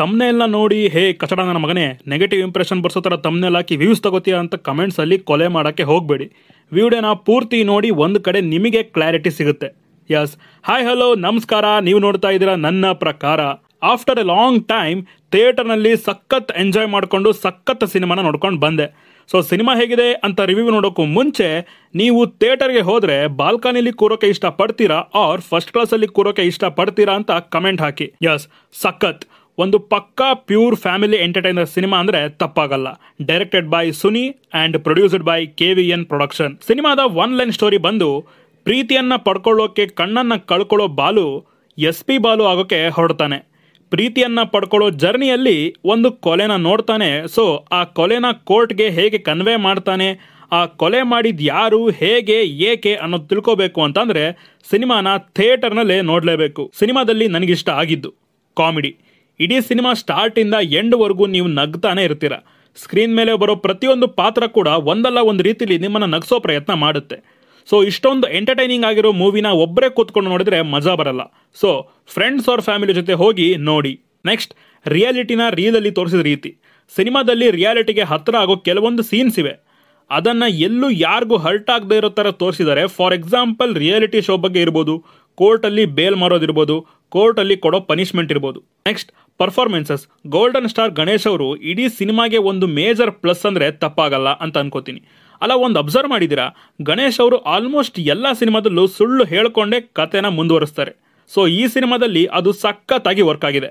ತಮ್ನೆಲ್ಲ ನೋಡಿ ಹೇ ಕಚಡ ನನ್ನ ಮಗನೇ ನೆಗೆಟಿವ್ ಇಂಪ್ರೆಷನ್ ಬರ್ಸೋ ಥರ ತಮ್ಮನೆಲ್ಲ ಹಾಕಿ ವ್ಯೂಸ್ ತಗೋತೀಯ ಅಂತ ಕಮೆಂಟ್ಸಲ್ಲಿ ಕೊಲೆ ಮಾಡೋಕ್ಕೆ ಹೋಗಬೇಡಿ ವಿಡಿಯೋನ ಪೂರ್ತಿ ನೋಡಿ ಒಂದು ಕಡೆ ನಿಮಗೆ ಕ್ಲಾರಿಟಿ ಸಿಗುತ್ತೆ ಯಸ್ ಹಾಯ್ ಹಲೋ ನಮಸ್ಕಾರ ನೀವು ನೋಡ್ತಾ ಇದ್ದೀರಾ ನನ್ನ ಪ್ರಕಾರ ಆಫ್ಟರ್ ಎ ಲಾಂಗ್ ಟೈಮ್ ಥಿಯೇಟರ್ನಲ್ಲಿ ಸಖತ್ ಎಂಜಾಯ್ ಮಾಡಿಕೊಂಡು ಸಖತ್ ಸಿನಿಮಾನ ನೋಡ್ಕೊಂಡು ಬಂದೆ ಸೊ ಸಿನಿಮಾ ಹೇಗಿದೆ ಅಂತ ರಿವ್ಯೂ ನೋಡೋಕ್ಕೂ ಮುಂಚೆ ನೀವು ಥಿಯೇಟರ್ಗೆ ಹೋದರೆ ಬಾಲ್ಕನಿಲಿ ಕೂರೋಕೆ ಇಷ್ಟಪಡ್ತೀರಾ ಆರ್ ಫಸ್ಟ್ ಕ್ಲಾಸಲ್ಲಿ ಕೂರೋಕೆ ಇಷ್ಟಪಡ್ತೀರಾ ಅಂತ ಕಮೆಂಟ್ ಹಾಕಿ ಯಸ್ ಸಖತ್ ಒಂದು ಪಕ್ಕಾ ಪ್ಯೂರ್ ಫ್ಯಾಮಿಲಿ ಎಂಟರ್ಟೈನರ್ ಸಿನಿಮಾ ಅಂದ್ರೆ ತಪ್ಪಾಗಲ್ಲ directed by Suni and produced by K V N production ಸಿನಿಮಾದ ಒನ್ ಲೈನ್ ಸ್ಟೋರಿ ಬಂದು ಪ್ರೀತಿಯನ್ನ ಪಡ್ಕೊಳ್ಳೋಕೆ ಕಣ್ಣನ್ನ ಕಳ್ಕೊಳ್ಳೋ ಬಾಲು ಎಸ್ ಪಿ ಬಾಲು ಆಗೋಕೆ ಹೊರಡ್ತಾನೆ ಪ್ರೀತಿಯನ್ನ ಪಡ್ಕೊಳ್ಳೋ ಜರ್ನಿಯಲ್ಲಿ ಒಂದು ಕೊಲೆನ ನೋಡ್ತಾನೆ ಸೊ ಆ ಕೊಲೆನ ಕೋರ್ಟ್ಗೆ ಹೇಗೆ ಕನ್ವೆ ಮಾಡ್ತಾನೆ ಆ ಕೊಲೆ ಮಾಡಿದ ಯಾರು ಹೇಗೆ ಏಕೆ ಅನ್ನೋದು ತಿಳ್ಕೋಬೇಕು ಅಂತಂದ್ರೆ ಸಿನಿಮಾನ ಥಿಯೇಟರ್ನಲ್ಲೇ ನೋಡಲೇಬೇಕು ಸಿನಿಮಾದಲ್ಲಿ ನನಗಿಷ್ಟ ಆಗಿದ್ದು ಕಾಮಿಡಿ ಇಡೀ ಸಿನಿಮಾ ಸ್ಟಾರ್ಟಿಂದ ಎಂಡ್ವರೆಗೂ ನೀವು ನಗ್ತಾನೆ ಇರ್ತೀರ ಸ್ಕ್ರೀನ್ ಮೇಲೆ ಬರೋ ಪ್ರತಿಯೊಂದು ಪಾತ್ರ ಕೂಡ ಒಂದಲ್ಲ ಒಂದು ರೀತಿಲಿ ನಿಮ್ಮನ್ನು ನಗಿಸೋ ಪ್ರಯತ್ನ ಮಾಡುತ್ತೆ ಸೊ ಇಷ್ಟೊಂದು ಎಂಟರ್ಟೈನಿಂಗ್ ಆಗಿರೋ ಮೂವಿನ ಒಬ್ಬರೇ ಕೂತ್ಕೊಂಡು ನೋಡಿದ್ರೆ ಮಜಾ ಬರಲ್ಲ ಸೊ ಫ್ರೆಂಡ್ಸ್ ಅವ್ರ ಫ್ಯಾಮಿಲಿ ಜೊತೆ ಹೋಗಿ ನೋಡಿ ನೆಕ್ಸ್ಟ್ ರಿಯಾಲಿಟಿನ ರೀಲಲ್ಲಿ ತೋರಿಸಿದ ರೀತಿ ಸಿನಿಮಾದಲ್ಲಿ ರಿಯಾಲಿಟಿಗೆ ಹತ್ತಿರ ಆಗೋ ಕೆಲವೊಂದು ಸೀನ್ಸ್ ಇವೆ ಅದನ್ನು ಎಲ್ಲೂ ಯಾರಿಗೂ ಹರ್ಟ್ ಆಗದೆ ಇರೋ ಥರ ತೋರಿಸಿದರೆ ಫಾರ್ ಎಕ್ಸಾಂಪಲ್ ರಿಯಾಲಿಟಿ ಶೋ ಬಗ್ಗೆ ಇರ್ಬೋದು ಕೋರ್ಟಲ್ಲಿ ಬೇಲ್ ಮಾರೋದಿರ್ಬೋದು ಕೋರ್ಟಲ್ಲಿ ಕೊಡೋ ಪನಿಷ್ಮೆಂಟ್ ಇರ್ಬೋದು next performances golden star Ganesh ಅವರು ಇಡೀ ಸಿನಿಮಾಗೆ ಒಂದು ಮೇಜರ್ ಪ್ಲಸ್ ಅಂದರೆ ತಪ್ಪಾಗಲ್ಲ ಅಂತ ಅನ್ಕೋತೀನಿ ಅಲ್ಲ ಒಂದು ಅಬ್ಸರ್ವ್ ಮಾಡಿದ್ದೀರಾ ಗಣೇಶ್ ಅವರು ಆಲ್ಮೋಸ್ಟ್ ಎಲ್ಲ ಸಿನಿಮಾದಲ್ಲೂ ಸುಳ್ಳು ಹೇಳಿಕೊಂಡೇ ಕತೆನ ಮುಂದುವರಿಸ್ತಾರೆ ಸೊ ಈ ಸಿನಿಮಾದಲ್ಲಿ ಅದು ಸಖತ್ತಾಗಿ ವರ್ಕ್ ಆಗಿದೆ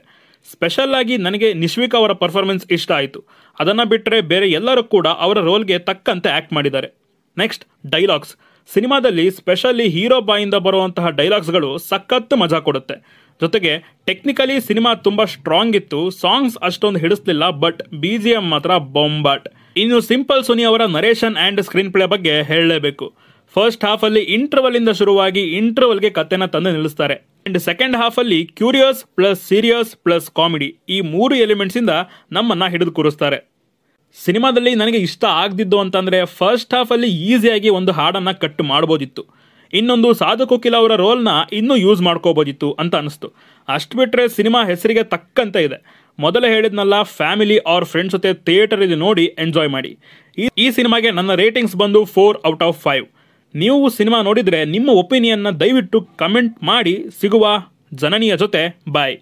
ಸ್ಪೆಷಲ್ ಆಗಿ ನನಗೆ ನಿಶ್ವಿಕಾ ಅವರ ಪರ್ಫಾರ್ಮೆನ್ಸ್ ಇಷ್ಟ ಆಯಿತು ಅದನ್ನು ಬಿಟ್ಟರೆ ಬೇರೆ ಎಲ್ಲರೂ ಕೂಡ ಅವರ ರೋಲ್ಗೆ ತಕ್ಕಂತೆ ಆ್ಯಕ್ಟ್ ಮಾಡಿದ್ದಾರೆ ನೆಕ್ಸ್ಟ್ ಡೈಲಾಗ್ಸ್ ಸಿನಿಮಾದಲ್ಲಿ ಸ್ಪೆಷಲಿ ಹೀರೋ ಬಾಯಿಂದ ಬರುವಂತಹ ಡೈಲಾಗ್ಸ್ಗಳು ಸಖತ್ತು ಮಜಾ ಕೊಡುತ್ತೆ ಜೊತೆಗೆ ಟೆಕ್ನಿಕಲಿ ಸಿನಿಮಾ ತುಂಬಾ ಸ್ಟ್ರಾಂಗ್ ಇತ್ತು ಸಾಂಗ್ಸ್ ಅಷ್ಟೊಂದು ಹಿಡಿಸ್ಲಿಲ್ಲ ಬಟ್ ಬಿ ಜಿ ಎಂ ಮಾತ್ರ ಬೊಂಬಾಟ್ ಇನ್ನು ಸಿಂಪಲ್ ಸುನಿ ಅವರ ನರೇಷನ್ ಆ್ಯಂಡ್ ಸ್ಕ್ರೀನ್ ಪ್ಲೇ ಬಗ್ಗೆ ಹೇಳಲೇಬೇಕು ಫಸ್ಟ್ ಹಾಫ್ ಅಲ್ಲಿ ಇಂಟರ್ವಲ್ ಇಂದ ಶುರುವಾಗಿ ಇಂಟರ್ವಲ್ಗೆ ಕಥೆನ ತಂದು ನಿಲ್ಲಿಸ್ತಾರೆ ಅಂಡ್ ಸೆಕೆಂಡ್ ಹಾಫ್ ಅಲ್ಲಿ curious plus serious plus comedy ಈ ಮೂರು ಎಲಿಮೆಂಟ್ಸ್ ಇಂದ ನಮ್ಮನ್ನ ಹಿಡಿದು ಕೂರಿಸ್ತಾರೆ ಸಿನಿಮಾದಲ್ಲಿ ನನಗೆ ಇಷ್ಟ ಆಗದಿದ್ದು ಅಂತಂದ್ರೆ ಫಸ್ಟ್ ಹಾಫ್ ಅಲ್ಲಿ ಈಸಿಯಾಗಿ ಒಂದು ಹಾಡನ್ನ ಕಟ್ ಮಾಡಬಹುದಿತ್ತು ಇನ್ನೊಂದು ಸಾಧು ಕೋಕಿಲ ಅವರ ರೋಲ್ನ ಇನ್ನೂ ಯೂಸ್ ಮಾಡ್ಕೋಬೋದಿತ್ತು ಅಂತ ಅನಿಸ್ತು ಅಷ್ಟು ಬಿಟ್ಟರೆ ಸಿನಿಮಾ ಹೆಸರಿಗೆ ತಕ್ಕಂತೆ ಇದೆ ಮೊದಲೇ ಹೇಳಿದ್ನಲ್ಲ ಫ್ಯಾಮಿಲಿ ಅವ್ರ ಫ್ರೆಂಡ್ಸ್ ಜೊತೆ ಥಿಯೇಟರಲ್ಲಿ ನೋಡಿ ಎಂಜಾಯ್ ಮಾಡಿ ಈ ಸಿನಿಮಾಗೆ ನನ್ನ ರೇಟಿಂಗ್ಸ್ ಬಂದು ಫೋರ್ ಔಟ್ ಆಫ್ ಫೈವ್ ನೀವು ಸಿನಿಮಾ ನೋಡಿದರೆ ನಿಮ್ಮ ಒಪಿನಿಯನ್ನ ದಯವಿಟ್ಟು ಕಮೆಂಟ್ ಮಾಡಿ ಸಿಗುವ ಜನನಿಯ ಜೊತೆ ಬಾಯ್